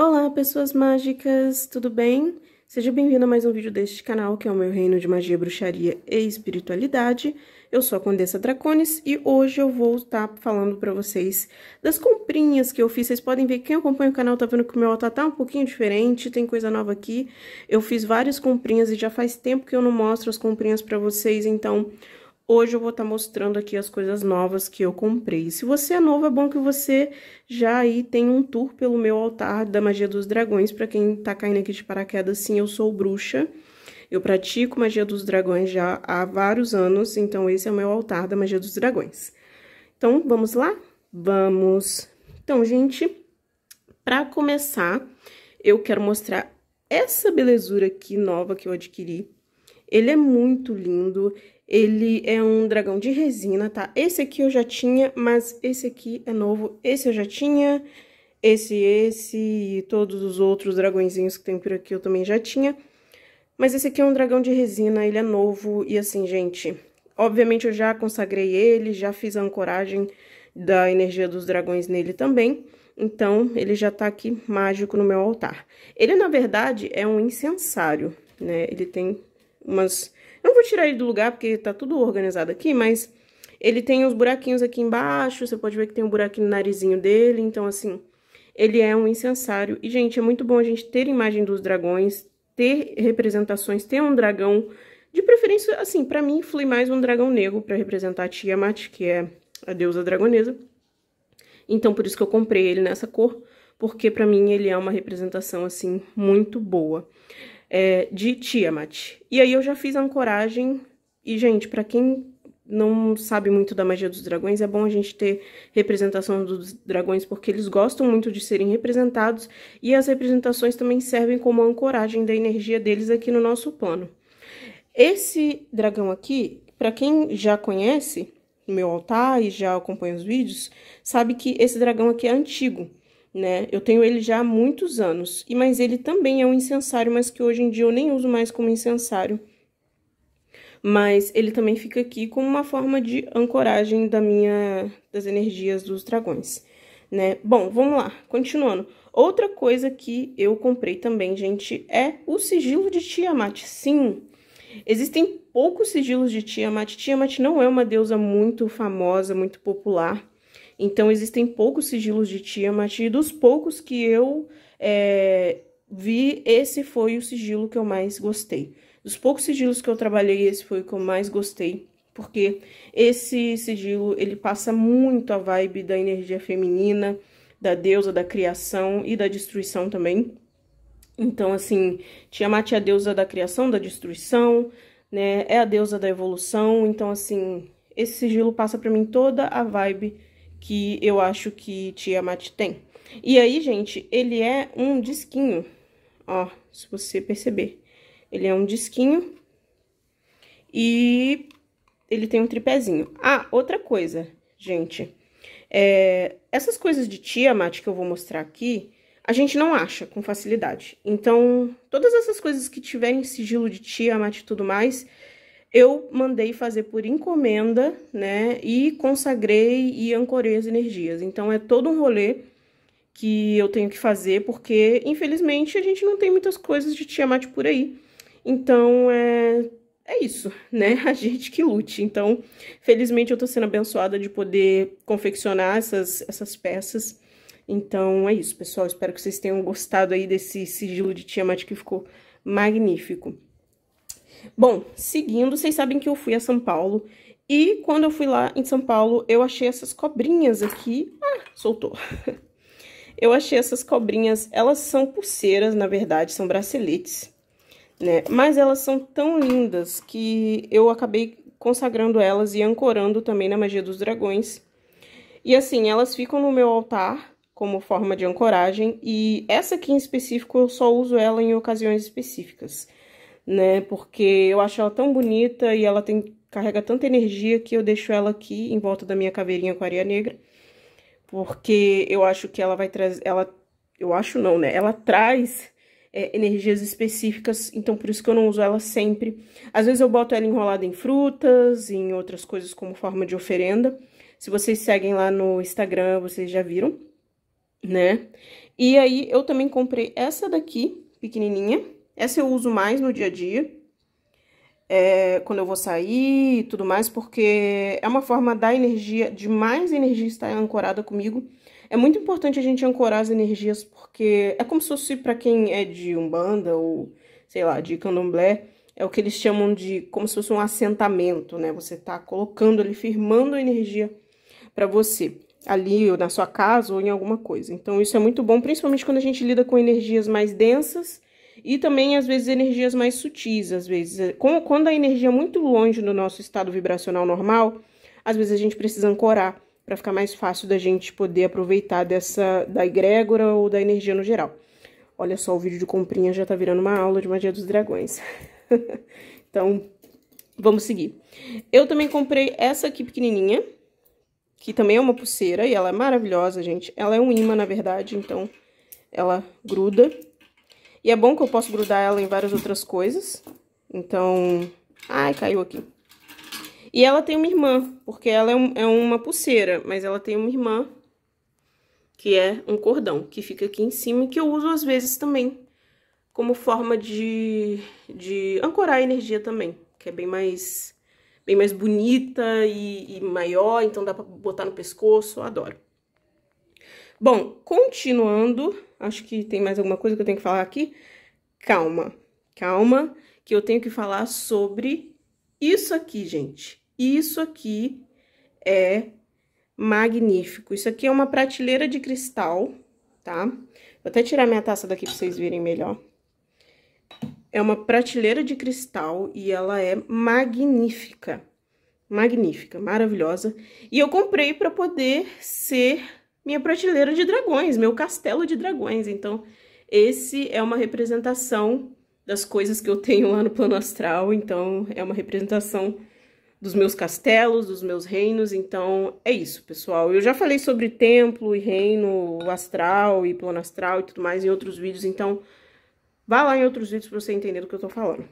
Olá, pessoas mágicas, tudo bem? Seja bem-vindo a mais um vídeo deste canal, que é o meu reino de magia, bruxaria e espiritualidade. Eu sou a Condessa Dracones e hoje eu vou estar falando para vocês das comprinhas que eu fiz. Vocês podem ver, quem acompanha o canal tá vendo que o meu altar tá um pouquinho diferente, tem coisa nova aqui. Eu fiz várias comprinhas e já faz tempo que eu não mostro as comprinhas para vocês, então Hoje eu vou estar tá mostrando aqui as coisas novas que eu comprei. Se você é novo, é bom que você já aí tenha um tour pelo meu altar da magia dos dragões. Para quem tá caindo aqui de paraquedas, sim, eu sou bruxa. Eu pratico magia dos dragões já há vários anos, então esse é o meu altar da magia dos dragões. Então, vamos lá? Vamos! Então, gente, para começar, eu quero mostrar essa belezura aqui nova que eu adquiri. Ele é muito lindo, ele é um dragão de resina, tá? Esse aqui eu já tinha, mas esse aqui é novo. Esse eu já tinha, esse, esse e todos os outros dragõezinhos que tem por aqui eu também já tinha. Mas esse aqui é um dragão de resina, ele é novo e assim, gente... Obviamente eu já consagrei ele, já fiz a ancoragem da energia dos dragões nele também. Então, ele já tá aqui mágico no meu altar. Ele, na verdade, é um incensário, né? Ele tem umas vou tirar ele do lugar porque tá tudo organizado aqui, mas ele tem os buraquinhos aqui embaixo, você pode ver que tem um buraquinho no narizinho dele, então assim, ele é um incensário. E, gente, é muito bom a gente ter imagem dos dragões, ter representações, ter um dragão. De preferência, assim, para mim flui mais um dragão negro para representar a Tiamat, que é a deusa dragonesa. Então, por isso que eu comprei ele nessa cor, porque para mim ele é uma representação, assim, muito boa é, de Tiamat. E aí eu já fiz a ancoragem. E, gente, para quem não sabe muito da magia dos dragões, é bom a gente ter representação dos dragões porque eles gostam muito de serem representados e as representações também servem como ancoragem da energia deles aqui no nosso plano. Esse dragão aqui, para quem já conhece meu altar e já acompanha os vídeos, sabe que esse dragão aqui é antigo né? Eu tenho ele já há muitos anos, e mas ele também é um incensário, mas que hoje em dia eu nem uso mais como incensário. Mas ele também fica aqui como uma forma de ancoragem da minha das energias dos dragões, né? Bom, vamos lá, continuando. Outra coisa que eu comprei também, gente, é o sigilo de Tiamat. Sim, existem poucos sigilos de Tiamat. Tiamat não é uma deusa muito famosa, muito popular. Então, existem poucos sigilos de Tiamat, e dos poucos que eu é, vi, esse foi o sigilo que eu mais gostei. Dos poucos sigilos que eu trabalhei, esse foi o que eu mais gostei, porque esse sigilo, ele passa muito a vibe da energia feminina, da deusa da criação e da destruição também. Então, assim, Tiamat é a deusa da criação, da destruição, né? É a deusa da evolução, então, assim, esse sigilo passa para mim toda a vibe que eu acho que Tiamat tem. E aí, gente, ele é um disquinho, ó, se você perceber. Ele é um disquinho e ele tem um tripézinho. Ah, outra coisa, gente. É, essas coisas de Tiamat que eu vou mostrar aqui, a gente não acha com facilidade. Então, todas essas coisas que tiverem sigilo de Tiamat e tudo mais, eu mandei fazer por encomenda, né? E consagrei e ancorei as energias. Então é todo um rolê que eu tenho que fazer, porque infelizmente a gente não tem muitas coisas de Tiamat por aí. Então é, é isso, né? A gente que lute. Então, felizmente eu tô sendo abençoada de poder confeccionar essas, essas peças. Então é isso, pessoal. Espero que vocês tenham gostado aí desse sigilo de Tiamat que ficou magnífico. Bom, seguindo, vocês sabem que eu fui a São Paulo. E quando eu fui lá em São Paulo, eu achei essas cobrinhas aqui. Ah, soltou. Eu achei essas cobrinhas, elas são pulseiras, na verdade, são braceletes, né? Mas elas são tão lindas que eu acabei consagrando elas e ancorando também na magia dos dragões. E assim, elas ficam no meu altar como forma de ancoragem e essa aqui em específico eu só uso ela em ocasiões específicas né? Porque eu acho ela tão bonita e ela tem carrega tanta energia que eu deixo ela aqui em volta da minha caveirinha com areia negra, porque eu acho que ela vai trazer, ela, eu acho não, né? Ela traz é, energias específicas, então por isso que eu não uso ela sempre. Às vezes eu boto ela enrolada em frutas, em outras coisas como forma de oferenda. Se vocês seguem lá no Instagram, vocês já viram, né? E aí eu também comprei essa daqui, pequenininha, essa eu uso mais no dia a dia, é, quando eu vou sair e tudo mais, porque é uma forma da energia, de mais energia estar ancorada comigo. É muito importante a gente ancorar as energias, porque é como se fosse para quem é de Umbanda ou, sei lá, de Candomblé, é o que eles chamam de como se fosse um assentamento, né? Você tá colocando ali, firmando a energia para você ali ou na sua casa ou em alguma coisa. Então isso é muito bom, principalmente quando a gente lida com energias mais densas e também às vezes energias mais sutis, às vezes. É, quando a energia é muito longe do nosso estado vibracional normal, às vezes a gente precisa ancorar para ficar mais fácil da gente poder aproveitar dessa da egrégora ou da energia no geral. Olha só, o vídeo de comprinha já tá virando uma aula de magia dos dragões. então, vamos seguir. Eu também comprei essa aqui pequenininha, que também é uma pulseira e ela é maravilhosa, gente. Ela é um imã, na verdade, então ela gruda. E é bom que eu posso grudar ela em várias outras coisas. Então... Ai, caiu aqui. E ela tem uma irmã, porque ela é, um, é uma pulseira, mas ela tem uma irmã que é um cordão, que fica aqui em cima e que eu uso às vezes também como forma de, de ancorar a energia também, que é bem mais, bem mais bonita e, e maior, então dá pra botar no pescoço, adoro. Bom, continuando, acho que tem mais alguma coisa que eu tenho que falar aqui. Calma, calma, que eu tenho que falar sobre isso aqui, gente. Isso aqui é magnífico. Isso aqui é uma prateleira de cristal, tá? Vou até tirar minha taça daqui pra vocês verem melhor. É uma prateleira de cristal e ela é magnífica. Magnífica, maravilhosa. E eu comprei para poder ser minha prateleira de dragões, meu castelo de dragões. Então, esse é uma representação das coisas que eu tenho lá no plano astral, então é uma representação dos meus castelos, dos meus reinos, então é isso, pessoal. Eu já falei sobre templo e reino astral e plano astral e tudo mais em outros vídeos, então vá lá em outros vídeos para você entender do que eu tô falando.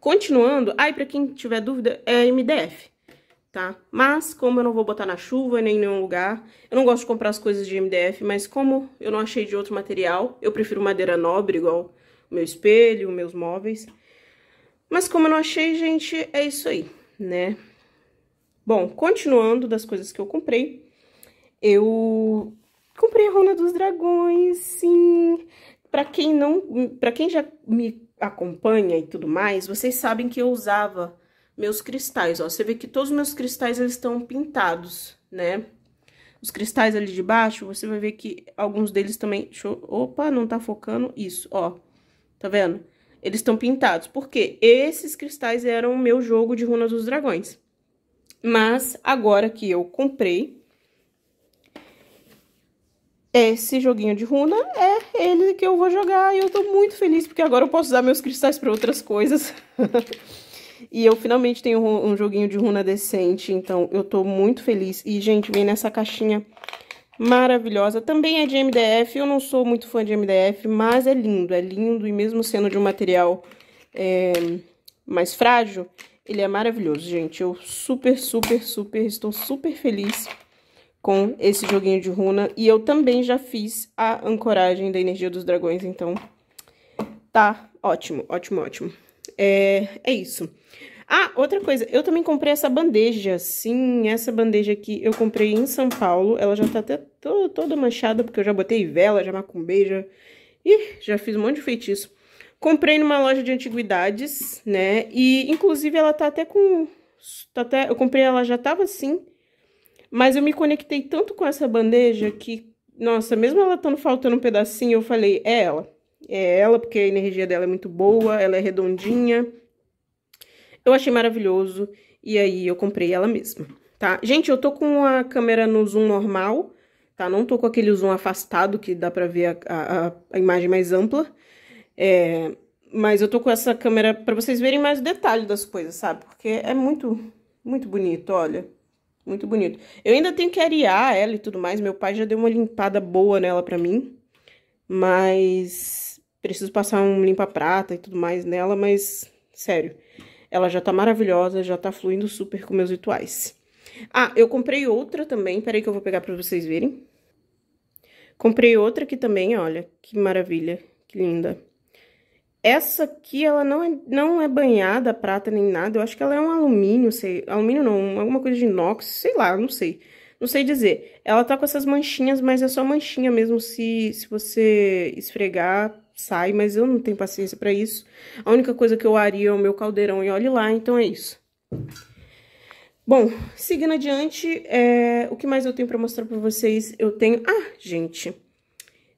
Continuando, Aí ah, para quem tiver dúvida, é MDF tá? Mas, como eu não vou botar na chuva nem em nenhum lugar, eu não gosto de comprar as coisas de MDF, mas como eu não achei de outro material, eu prefiro madeira nobre, igual o meu espelho, meus móveis. Mas como eu não achei, gente, é isso aí, né? Bom, continuando das coisas que eu comprei, eu comprei a Runa dos Dragões, sim. Pra quem não, para quem já me acompanha e tudo mais, vocês sabem que eu usava meus cristais, ó. Você vê que todos os meus cristais, eles estão pintados, né? Os cristais ali de baixo, você vai ver que alguns deles também... Eu... Opa, não tá focando. Isso, ó. Tá vendo? Eles estão pintados. porque Esses cristais eram o meu jogo de runas dos Dragões. Mas, agora que eu comprei... Esse joguinho de runa é ele que eu vou jogar e eu tô muito feliz porque agora eu posso usar meus cristais para outras coisas. E eu finalmente tenho um joguinho de runa decente, então eu tô muito feliz. E, gente, vem nessa caixinha maravilhosa. Também é de MDF, eu não sou muito fã de MDF, mas é lindo, é lindo. E mesmo sendo de um material é, mais frágil, ele é maravilhoso, gente. Eu super, super, super, estou super feliz com esse joguinho de runa. E eu também já fiz a ancoragem da energia dos dragões, então tá ótimo, ótimo, ótimo é, é isso. Ah, outra coisa, eu também comprei essa bandeja, sim, essa bandeja aqui eu comprei em São Paulo, ela já tá até toda manchada, porque eu já botei vela, já macumbei, já... Ih, já fiz um monte de feitiço. Comprei numa loja de antiguidades, né, e inclusive ela tá até com... Tá até... Eu comprei ela já tava assim, mas eu me conectei tanto com essa bandeja que, nossa, mesmo ela estando faltando um pedacinho, eu falei, é ela é ela, porque a energia dela é muito boa, ela é redondinha. Eu achei maravilhoso e aí eu comprei ela mesma, tá? Gente, eu tô com a câmera no zoom normal, tá? Não tô com aquele zoom afastado que dá pra ver a, a, a imagem mais ampla. É, mas eu tô com essa câmera pra vocês verem mais o detalhe das coisas, sabe? Porque é muito, muito bonito, olha. Muito bonito. Eu ainda tenho que arear ela e tudo mais. Meu pai já deu uma limpada boa nela pra mim. Mas Preciso passar um limpa-prata e tudo mais nela, mas sério, ela já tá maravilhosa, já tá fluindo super com meus rituais. Ah, eu comprei outra também, peraí que eu vou pegar pra vocês verem. Comprei outra aqui também, olha, que maravilha, que linda. Essa aqui, ela não é, não é banhada prata nem nada, eu acho que ela é um alumínio, sei, alumínio não, alguma coisa de inox, sei lá, não sei. Não sei dizer. Ela tá com essas manchinhas, mas é só manchinha mesmo, se, se você esfregar, sai, mas eu não tenho paciência para isso. A única coisa que eu haria é o meu caldeirão e olhe lá, então é isso. Bom, seguindo adiante, é... o que mais eu tenho para mostrar para vocês? Eu tenho... Ah, gente,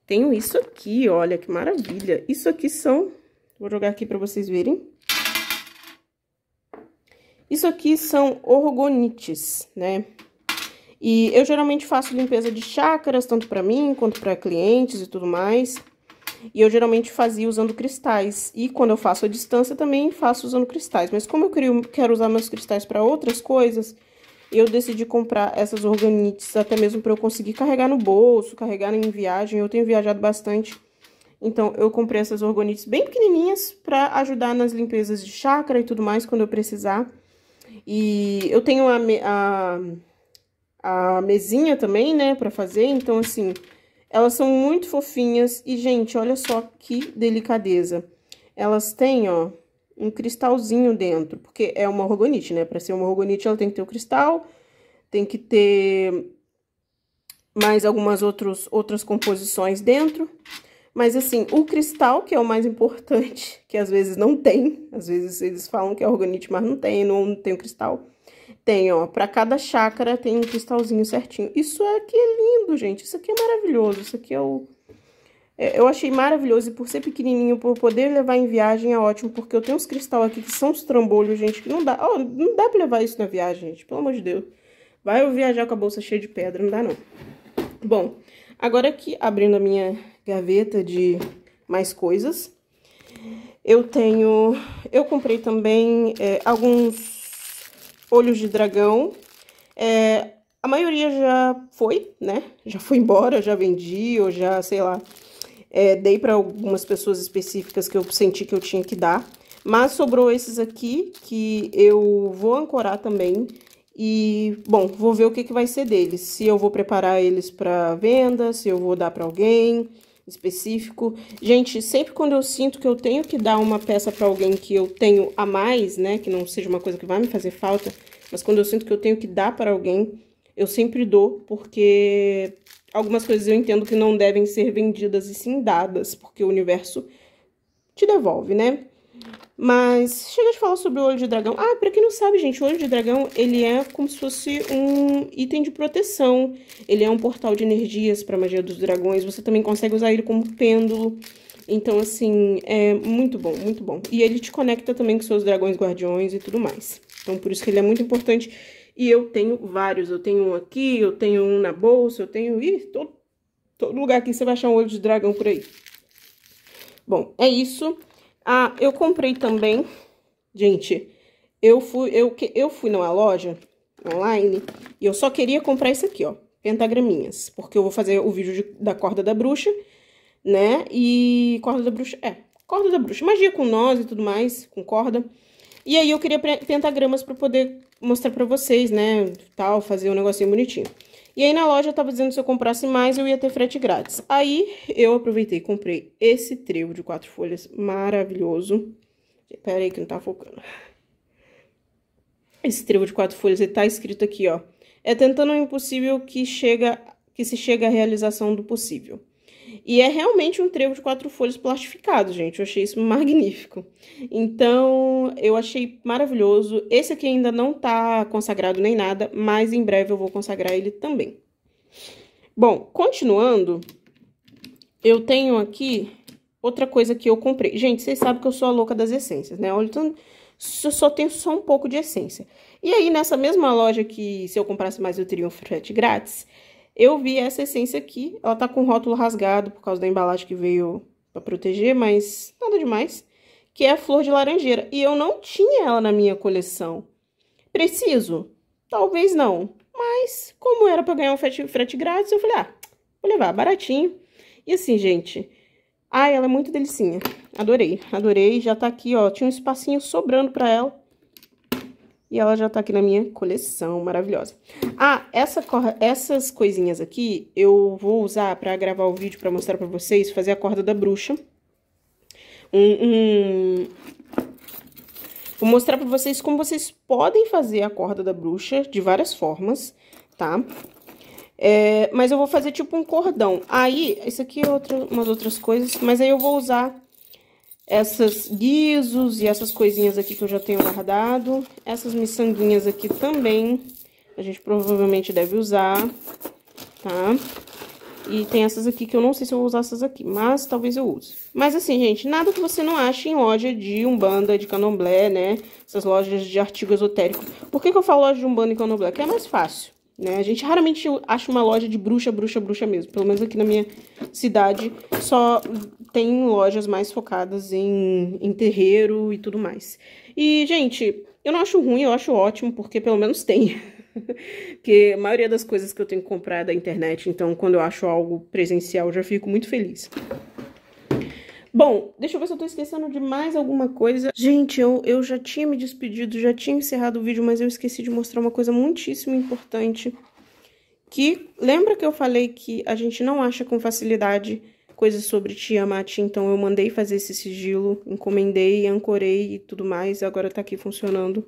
tenho isso aqui, olha que maravilha. Isso aqui são... Vou jogar aqui para vocês verem. Isso aqui são orgonites, né? E eu geralmente faço limpeza de chácaras, tanto para mim quanto para clientes e tudo mais. E eu geralmente fazia usando cristais. E quando eu faço a distância, também faço usando cristais. Mas como eu quero usar meus cristais para outras coisas, eu decidi comprar essas organites, até mesmo para eu conseguir carregar no bolso, carregar em viagem. Eu tenho viajado bastante. Então, eu comprei essas organites bem pequenininhas para ajudar nas limpezas de chácara e tudo mais quando eu precisar. E eu tenho a, a, a mesinha também, né, para fazer. Então, assim, elas são muito fofinhas e, gente, olha só que delicadeza. Elas têm, ó, um cristalzinho dentro, porque é uma organite, né? Para ser uma organite, ela tem que ter o cristal, tem que ter mais algumas outros, outras composições dentro. Mas, assim, o cristal, que é o mais importante, que às vezes não tem, às vezes eles falam que é organite, mas não tem, não, não tem o cristal. Tem, ó, para cada chácara tem um cristalzinho certinho. Isso aqui é lindo, gente. Isso aqui é maravilhoso. Isso aqui é o... É, eu achei maravilhoso. E por ser pequenininho, por poder levar em viagem, é ótimo. Porque eu tenho uns cristal aqui que são os trambolhos, gente. Que não dá... Ó, não dá pra levar isso na viagem, gente. Pelo amor de Deus. Vai eu viajar com a bolsa cheia de pedra. Não dá, não. Bom, agora aqui, abrindo a minha gaveta de mais coisas. Eu tenho... Eu comprei também é, alguns olhos de dragão. É, a maioria já foi, né? Já foi embora, já vendi, ou já, sei lá, é, dei para algumas pessoas específicas que eu senti que eu tinha que dar. Mas sobrou esses aqui, que eu vou ancorar também. E, bom, vou ver o que, que vai ser deles. Se eu vou preparar eles para venda, se eu vou dar para alguém específico. Gente, sempre quando eu sinto que eu tenho que dar uma peça para alguém que eu tenho a mais, né, que não seja uma coisa que vai me fazer falta, mas quando eu sinto que eu tenho que dar para alguém, eu sempre dou, porque algumas coisas eu entendo que não devem ser vendidas e sim dadas, porque o universo te devolve, né? Mas chega de falar sobre o olho de dragão. Ah, para quem não sabe, gente, o olho de dragão, ele é como se fosse um item de proteção. Ele é um portal de energias para magia dos dragões. Você também consegue usar ele como pêndulo. Então, assim, é muito bom, muito bom. E ele te conecta também com seus dragões guardiões e tudo mais. Então, por isso que ele é muito importante. E eu tenho vários. Eu tenho um aqui, eu tenho um na bolsa, eu tenho... Ih, todo, todo lugar aqui você vai achar um olho de dragão por aí. Bom, é isso. Ah, eu comprei também, gente, eu fui, eu, eu fui numa loja online e eu só queria comprar isso aqui, ó, pentagraminhas, porque eu vou fazer o vídeo de, da corda da bruxa, né, e corda da bruxa, é, corda da bruxa, magia com nós e tudo mais, com corda, e aí eu queria pentagramas para poder mostrar para vocês, né, tal, fazer um negocinho bonitinho. E aí na loja eu tava dizendo que se eu comprasse mais eu ia ter frete grátis. Aí eu aproveitei e comprei esse trevo de quatro folhas maravilhoso. Pera aí que não tá focando. Esse trevo de quatro folhas, ele tá escrito aqui, ó. É tentando o impossível que, chega, que se chega à realização do possível. E é realmente um trevo de quatro folhas plastificado, gente. Eu achei isso magnífico. Então, eu achei maravilhoso. Esse aqui ainda não tá consagrado nem nada, mas em breve eu vou consagrar ele também. Bom, continuando, eu tenho aqui outra coisa que eu comprei. Gente, vocês sabem que eu sou a louca das essências, né? Olha, eu só tenho só um pouco de essência. E aí, nessa mesma loja que se eu comprasse mais eu teria um frete grátis, eu vi essa essência aqui, ela tá com o rótulo rasgado por causa da embalagem que veio pra proteger, mas nada demais. Que é a flor de laranjeira. E eu não tinha ela na minha coleção. Preciso? Talvez não. Mas, como era pra ganhar um frete, frete grátis, eu falei, ah, vou levar, baratinho. E assim, gente, ai, ela é muito delicinha. Adorei, adorei. Já tá aqui, ó, tinha um espacinho sobrando pra ela. E ela já tá aqui na minha coleção maravilhosa. Ah, essa corda, essas coisinhas aqui eu vou usar pra gravar o vídeo pra mostrar pra vocês, fazer a corda da bruxa. Um, um... Vou mostrar pra vocês como vocês podem fazer a corda da bruxa de várias formas, tá? É, mas eu vou fazer tipo um cordão. Aí, isso aqui é umas outras coisas, mas aí eu vou usar essas guizos e essas coisinhas aqui que eu já tenho guardado. Essas miçanguinhas aqui também a gente provavelmente deve usar, tá? E tem essas aqui que eu não sei se eu vou usar essas aqui, mas talvez eu use. Mas assim, gente, nada que você não ache em loja de Umbanda, de Candomblé, né? Essas lojas de artigo esotérico. Por que, que eu falo loja de Umbanda e Candomblé? Que é mais fácil, né? A gente raramente acha uma loja de bruxa, bruxa, bruxa mesmo. Pelo menos aqui na minha cidade, só tem lojas mais focadas em, em terreiro e tudo mais. E, gente, eu não acho ruim, eu acho ótimo, porque pelo menos tem. porque a maioria das coisas que eu tenho que comprar é da internet, então quando eu acho algo presencial, eu já fico muito feliz. Bom, deixa eu ver se eu tô esquecendo de mais alguma coisa. Gente, eu, eu já tinha me despedido, já tinha encerrado o vídeo, mas eu esqueci de mostrar uma coisa muitíssimo importante. Que lembra que eu falei que a gente não acha com facilidade coisas sobre Tiamat, então eu mandei fazer esse sigilo, encomendei, ancorei e tudo mais, agora tá aqui funcionando.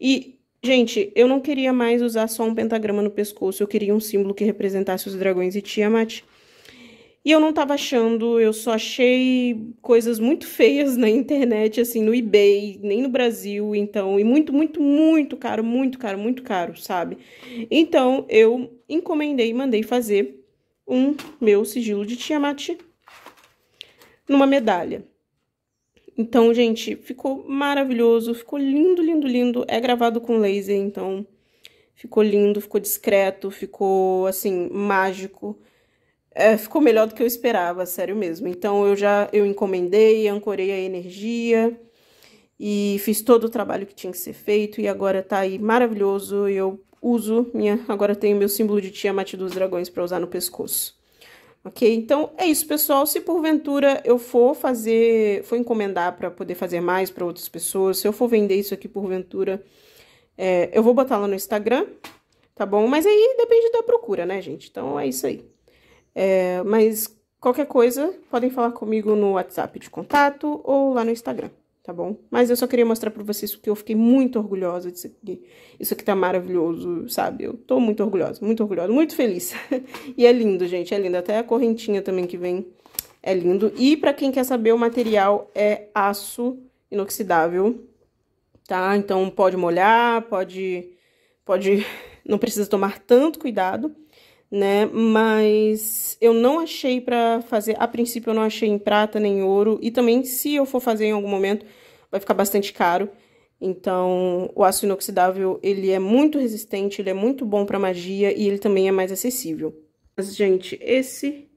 E, gente, eu não queria mais usar só um pentagrama no pescoço, eu queria um símbolo que representasse os dragões e Tiamat. E eu não tava achando, eu só achei coisas muito feias na internet, assim, no eBay, nem no Brasil, então, e muito, muito, muito caro, muito caro, muito caro, sabe? Então, eu encomendei, mandei fazer um meu sigilo de Tiamat numa medalha. Então, gente, ficou maravilhoso, ficou lindo, lindo, lindo. É gravado com laser, então ficou lindo, ficou discreto, ficou assim, mágico. É, ficou melhor do que eu esperava, sério mesmo. Então eu já eu encomendei, ancorei a energia e fiz todo o trabalho que tinha que ser feito e agora tá aí maravilhoso. Eu uso minha. Agora tenho meu símbolo de Tia mate dos dragões para usar no pescoço. Ok? Então é isso, pessoal. Se porventura eu for fazer, for encomendar para poder fazer mais para outras pessoas, se eu for vender isso aqui porventura, é, eu vou botar lá no Instagram, tá bom? Mas aí depende da procura, né, gente? Então é isso aí. É, mas qualquer coisa, podem falar comigo no WhatsApp de contato ou lá no Instagram tá bom? Mas eu só queria mostrar para vocês que eu fiquei muito orgulhosa disso aqui. Isso aqui tá maravilhoso, sabe? Eu tô muito orgulhosa, muito orgulhosa, muito feliz. e é lindo, gente, é lindo. Até a correntinha também que vem é lindo. E para quem quer saber, o material é aço inoxidável, tá? Então pode molhar, pode... pode... não precisa tomar tanto cuidado né? Mas eu não achei para fazer, a princípio eu não achei em prata nem em ouro, e também se eu for fazer em algum momento, vai ficar bastante caro. Então, o aço inoxidável, ele é muito resistente, ele é muito bom para magia e ele também é mais acessível. Mas, gente, esse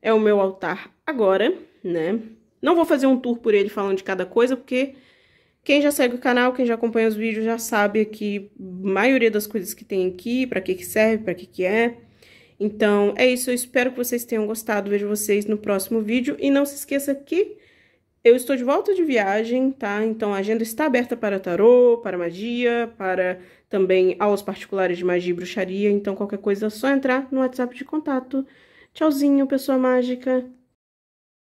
é o meu altar agora, né? Não vou fazer um tour por ele falando de cada coisa, porque quem já segue o canal, quem já acompanha os vídeos, já sabe que a maioria das coisas que tem aqui, para que que serve, para que que é... Então, é isso. Eu espero que vocês tenham gostado. Vejo vocês no próximo vídeo. E não se esqueça que eu estou de volta de viagem, tá? Então, a agenda está aberta para tarô, para magia, para também aulas particulares de magia e bruxaria. Então, qualquer coisa é só entrar no WhatsApp de contato. Tchauzinho, pessoa mágica!